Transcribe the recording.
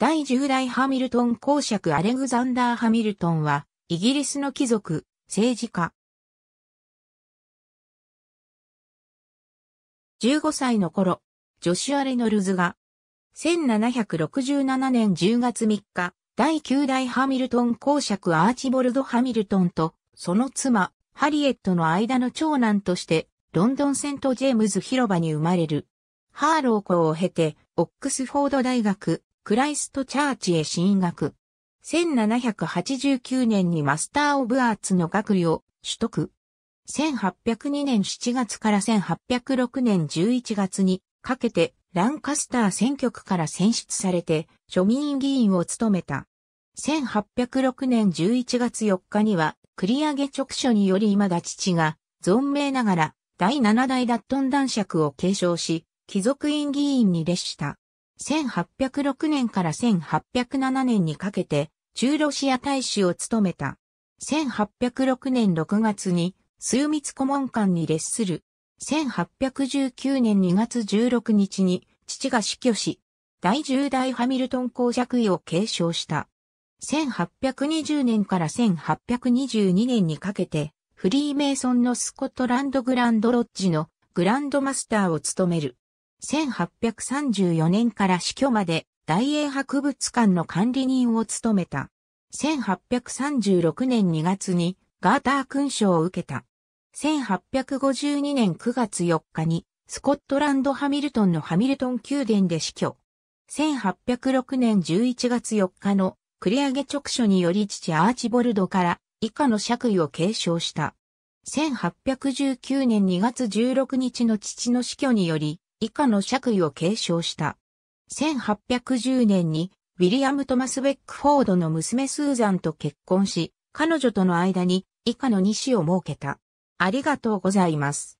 第10代ハミルトン公爵アレグザンダー・ハミルトンは、イギリスの貴族、政治家。15歳の頃、ジョシュア・レノルズが、1767年10月3日、第9代ハミルトン公爵アーチボルド・ハミルトンと、その妻、ハリエットの間の長男として、ロンドンセント・ジェームズ広場に生まれる。ハーロー校を経て、オックスフォード大学、クライストチャーチへ進学。1789年にマスター・オブ・アーツの学位を取得。1802年7月から1806年11月にかけてランカスター選挙区から選出されて庶民議員を務めた。1806年11月4日には繰り上げ直書により今だ父が存命ながら第7代脱トン男爵を継承し、貴族院議員に列した。1806年から1807年にかけて、中ロシア大使を務めた。1806年6月に、枢密顧問官に列する。1819年2月16日に、父が死去し、第10代ハミルトン公爵位を継承した。1820年から1822年にかけて、フリーメイソンのスコットランドグランドロッジのグランドマスターを務める。1834年から死去まで大英博物館の管理人を務めた。1836年2月にガーター勲章を受けた。1852年9月4日にスコットランドハミルトンのハミルトン宮殿で死去。1806年11月4日の繰り上げ直書により父アーチボルドから以下の爵位を継承した。1819年2月16日の父の死去により以下の爵位を継承した。1810年にウィリアム・トマス・ベックフォードの娘スーザンと結婚し、彼女との間に以下の2子を設けた。ありがとうございます。